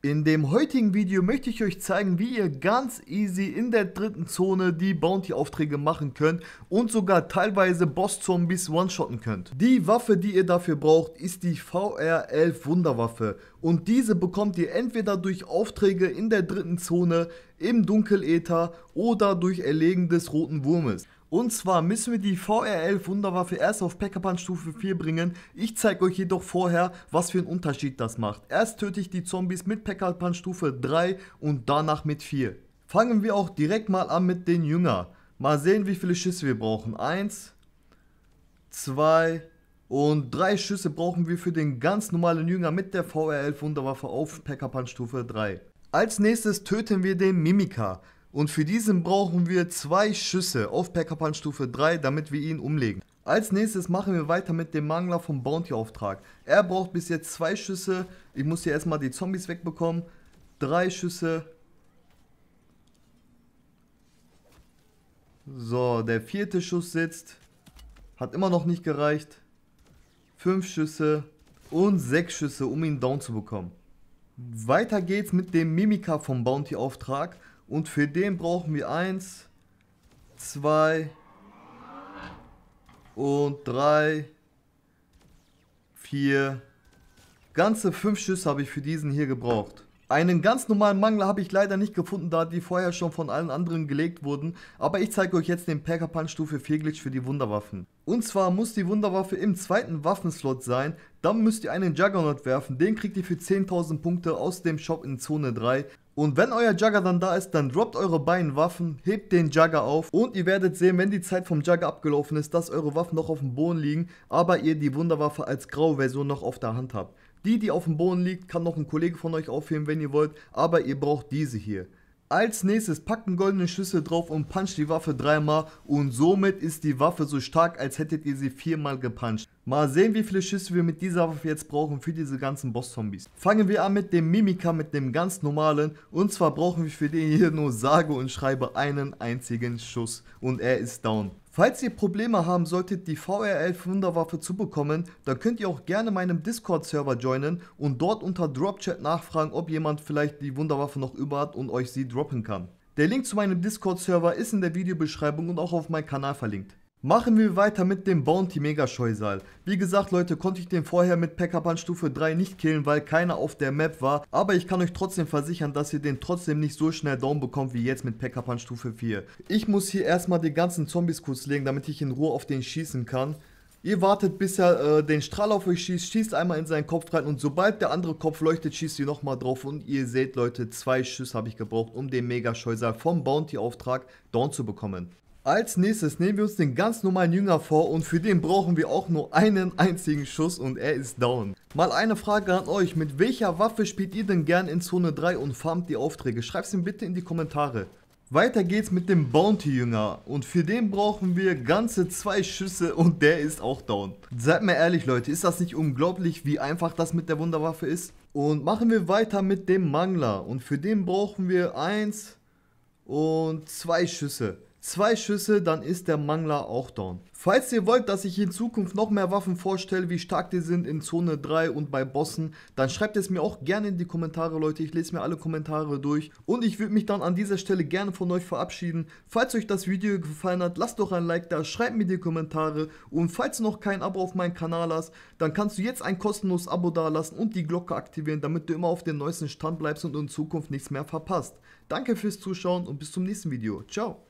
In dem heutigen Video möchte ich euch zeigen, wie ihr ganz easy in der dritten Zone die Bounty-Aufträge machen könnt und sogar teilweise Boss-Zombies one-shotten könnt. Die Waffe, die ihr dafür braucht, ist die VR-11 Wunderwaffe und diese bekommt ihr entweder durch Aufträge in der dritten Zone, im Dunkeläther oder durch Erlegen des Roten Wurmes. Und zwar müssen wir die VR11 Wunderwaffe erst auf Pekkapan Stufe 4 bringen. Ich zeige euch jedoch vorher, was für einen Unterschied das macht. Erst töte ich die Zombies mit Pekkapan Stufe 3 und danach mit 4. Fangen wir auch direkt mal an mit den Jünger. Mal sehen, wie viele Schüsse wir brauchen. 1, 2 und 3 Schüsse brauchen wir für den ganz normalen Jünger mit der VR11 Wunderwaffe auf Pekkapan Stufe 3. Als nächstes töten wir den Mimika. Und für diesen brauchen wir zwei Schüsse auf Perkapan Stufe 3, damit wir ihn umlegen. Als nächstes machen wir weiter mit dem Mangler vom Bounty Auftrag. Er braucht bis jetzt zwei Schüsse. Ich muss hier erstmal die Zombies wegbekommen. Drei Schüsse. So, der vierte Schuss sitzt. Hat immer noch nicht gereicht. Fünf Schüsse und sechs Schüsse, um ihn down zu bekommen. Weiter geht's mit dem Mimika vom Bounty Auftrag. Und für den brauchen wir 1, 2 und 3, 4, Ganze 5 Schüsse habe ich für diesen hier gebraucht. Einen ganz normalen Mangler habe ich leider nicht gefunden, da die vorher schon von allen anderen gelegt wurden, aber ich zeige euch jetzt den Pekkapan Stufe 4 Glitch für die Wunderwaffen. Und zwar muss die Wunderwaffe im zweiten Waffenslot sein, dann müsst ihr einen Juggernaut werfen, den kriegt ihr für 10.000 Punkte aus dem Shop in Zone 3. Und wenn euer Jugger dann da ist, dann droppt eure beiden Waffen, hebt den Jugger auf und ihr werdet sehen, wenn die Zeit vom Jugger abgelaufen ist, dass eure Waffen noch auf dem Boden liegen, aber ihr die Wunderwaffe als graue Version noch auf der Hand habt. Die, die auf dem Boden liegt, kann noch ein Kollege von euch aufheben, wenn ihr wollt, aber ihr braucht diese hier. Als nächstes packt einen goldenen Schlüssel drauf und puncht die Waffe dreimal und somit ist die Waffe so stark, als hättet ihr sie viermal gepuncht. Mal sehen, wie viele Schüsse wir mit dieser Waffe jetzt brauchen für diese ganzen Boss-Zombies. Fangen wir an mit dem Mimika, mit dem ganz normalen. Und zwar brauchen wir für den hier nur sage und schreibe einen einzigen Schuss. Und er ist down. Falls ihr Probleme haben solltet, die VR11 Wunderwaffe zu bekommen, dann könnt ihr auch gerne meinem Discord-Server joinen und dort unter Dropchat nachfragen, ob jemand vielleicht die Wunderwaffe noch über hat und euch sie droppen kann. Der Link zu meinem Discord-Server ist in der Videobeschreibung und auch auf meinem Kanal verlinkt. Machen wir weiter mit dem Bounty Mega Scheusal. Wie gesagt Leute, konnte ich den vorher mit Pekkapan Stufe 3 nicht killen, weil keiner auf der Map war. Aber ich kann euch trotzdem versichern, dass ihr den trotzdem nicht so schnell down bekommt wie jetzt mit Pekkapan Stufe 4. Ich muss hier erstmal die ganzen Zombies kurz legen, damit ich in Ruhe auf den schießen kann. Ihr wartet, bis er äh, den Strahl auf euch schießt, schießt einmal in seinen Kopf rein und sobald der andere Kopf leuchtet, schießt ihr nochmal drauf und ihr seht Leute, zwei Schüsse habe ich gebraucht, um den Mega Scheusal vom Bounty Auftrag down zu bekommen. Als nächstes nehmen wir uns den ganz normalen Jünger vor und für den brauchen wir auch nur einen einzigen Schuss und er ist down. Mal eine Frage an euch, mit welcher Waffe spielt ihr denn gern in Zone 3 und farmt die Aufträge? Schreibt es mir bitte in die Kommentare. Weiter geht's mit dem Bounty-Jünger und für den brauchen wir ganze zwei Schüsse und der ist auch down. Seid mir ehrlich Leute, ist das nicht unglaublich, wie einfach das mit der Wunderwaffe ist? Und machen wir weiter mit dem Mangler und für den brauchen wir eins und zwei Schüsse zwei Schüsse, dann ist der Mangler auch down. Falls ihr wollt, dass ich in Zukunft noch mehr Waffen vorstelle, wie stark die sind in Zone 3 und bei Bossen, dann schreibt es mir auch gerne in die Kommentare, Leute. Ich lese mir alle Kommentare durch. Und ich würde mich dann an dieser Stelle gerne von euch verabschieden. Falls euch das Video gefallen hat, lasst doch ein Like da, schreibt mir die Kommentare. Und falls du noch kein Abo auf meinen Kanal hast, dann kannst du jetzt ein kostenloses Abo dalassen und die Glocke aktivieren, damit du immer auf dem neuesten Stand bleibst und in Zukunft nichts mehr verpasst. Danke fürs Zuschauen und bis zum nächsten Video. Ciao.